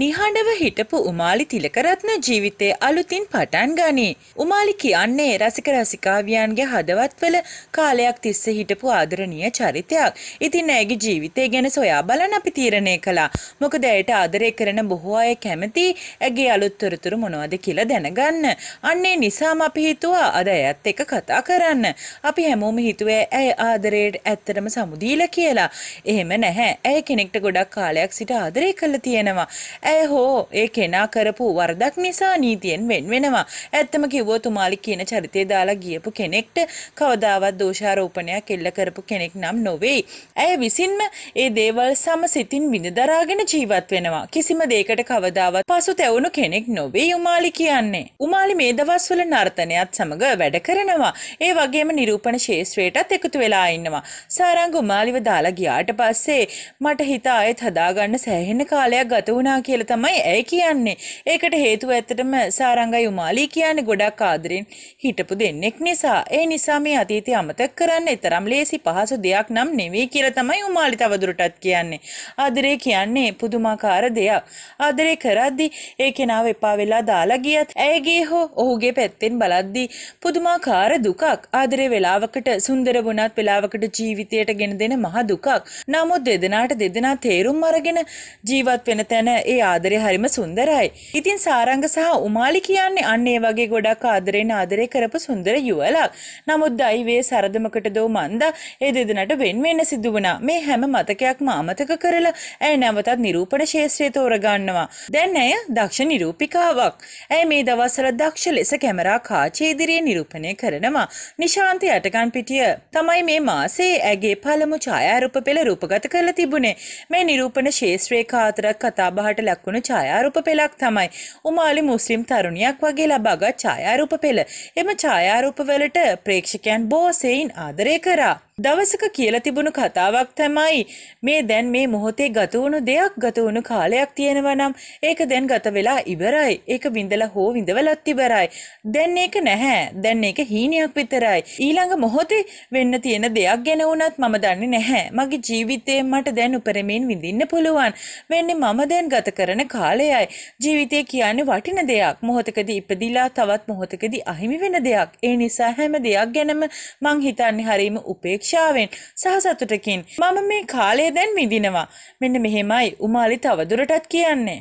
නිහඬව හිටපු උමාලි තිලකරත්න ජීවිතේ අලුතින් පටන් ගනී. උමාලි කියන්නේ රසික රසිකාවියන්ගේ හදවත්වල කාලයක් තිස්සේ හිටපු ආදරණීය චරිතයක්. ඉතින් ඇගේ ජීවිතය ගැන සොයා බලන්න අපි තීරණය කළා. මොකද ඇයට ආදරය කරන බොහෝ අය කැමති ඇගේ අලුත් තොරතුරු මොනවද කියලා දැනගන්න. අන්නේ නිසාම අපි හිතුවා අද ඇයත් එක්ක කතා කරන්න. අපි හැමෝම හිතුවේ ඇය ආදරයට ඇත්තටම සමුදීලා කියලා. එහෙම නැහැ. ඇය කෙනෙක්ට ගොඩක් කාලයක් සිට ආදරය කළා තියෙනවා. ඇය හෝ ඒ කෙනා කරපු වරදක් නිසා නීතියෙන් වෙන් වෙනවා. ඇත්තම කිව්වොත් තුමාලි කියන චරිතය දාලා ගියපු කෙනෙක්ට කවදාවත් දෝෂාරෝපණයක් එල්ල කරපු කෙනෙක් නම් නොවේ. ඇය විසින්ම ඒ දේවල් සම සිතින් බිඳදරාගෙන ජීවත් වෙනවා. කිසිම දෙයකට කවදාවත් පසු තැවුණු කෙනෙක් නොවේ උමාලි කියන්නේ. උමාලි මේ දවස්වල නර්තනයත් සමඟ වැඩ කරනවා. ඒ වගේම නිරූපණ ශේෂත්‍රයටත් එකතු වෙලා ඉන්නවා. සාරංග උමාලිව දාලා ගියාට පස්සේ මට හිත ආයෙත් හදාගන්න සෑහෙන කාලයක් ගත වුණා කියලා කියලා තමයි ඇයි කියන්නේ. ඒකට හේතුව ඇත්තටම සාරංගයි උමාලි කියන්නේ ගොඩක් ආදරෙන් හිටපු දෙන්නෙක් නිසා. ඒ නිසා මේ අතීතය අමතක කරන්න තරම් ලේසි පහසු දෙයක් නම් නෙවෙයි කියලා තමයි උමාලි තවදුරටත් කියන්නේ. ආදරේ කියන්නේ පුදුමාකාර දෙයක්. ආදරේ කරද්දී ඒ කෙනාව එපා වෙලා දාලා ගියත් ඇයගේ හෝ ඔහුගේ පැත්තෙන් බලද්දී පුදුමාකාර දුකක්. ආදරේ වෙලාවකට සුන්දර වුණත් වෙලාවකට ජීවිතයට ගෙන දෙන මහ දුකක්. නමුත් දෙදෙනාට දෙදෙනා තේරුම් අරගෙන ජීවත් වෙන තැන ඒ ආදරය හරිම සුන්දරයි. ඉතින් සාරංග සහ උමාලි කියන්නේ අන්න ඒ වගේ ගොඩක් ආදරෙන් ආදරය කරපු සුන්දර යුවලක්. නමුත් දෛවයේ සරදමකට දෝ මන්ද ඒ දෙදෙනාට වෙන් වෙන්න සිදු වුණා. මේ හැම මතකයක්ම අමතක කරලා ඇය නැවතත් නිරූපණ ශාස්ත්‍රයේ තෝරගන්නවා. දැන් ඇය දක්ෂ නිරූපිකාවක්. ඇය මේ දවස්වල දක්ෂ ලෙස කැමරා කාචේ ඉදිරියේ නිරූපණය කරනවා. නිශාන්ත යටකන් පිටිය තමයි මේ මාසේ ඇගේ පළමු ඡායාරූප පෙළ රූපගත කරලා තිබුණේ. මේ නිරූපණ ශාස්ත්‍රයේ කාතරක් කතාබහට ලක්වුණු ඡායාරූප පෙළක් තමයි උමාලි මුස්ලිම් තරුණියක් වගේ ලබාගත් ඡායාරූප පෙළ. එම ඡායාරූපවලට ප්‍රේක්ෂකයන් බොහෝ සෙයින් ආදරය කරා. දවසක කියලා තිබුණු කතාවක් තමයි මේ දැන් මේ මොහොතේ ගත වුණු දෙයක් ගත වුණු කාලයක් තියෙනවා නම් ඒක දැන් ගත වෙලා ඉවරයි. ඒක විඳලා හෝ විඳවලත් ඉවරයි. දැන් ඒක නැහැ. දැන් ඒක හීනයක් විතරයි. ඊළඟ මොහොතේ වෙන්න තියෙන දෙයක් ගැන වුණත් මම දන්නේ නැහැ. මගේ ජීවිතේ මට දැන් උපරිමයෙන් විඳින්න පුළුවන්. වෙන්නේ මම දැන් ගත කරන කාලයයි. ජීවිතය කියන්නේ වටින දෙයක්. මොහොතකදී ඉපදිලා තවත් මොහොතකදී අහිමි වෙන දෙයක්. ඒ නිසා හැම දෙයක් ගැනම මං හිතන්නේ හරීම උපේක්ෂා අපේක්ෂාවෙන් සහ සතුටකින් මම මේ කාලය දැන් මිදිනවා මෙන්න මෙහෙමයි උමාලි තවදුරටත් කියන්නේ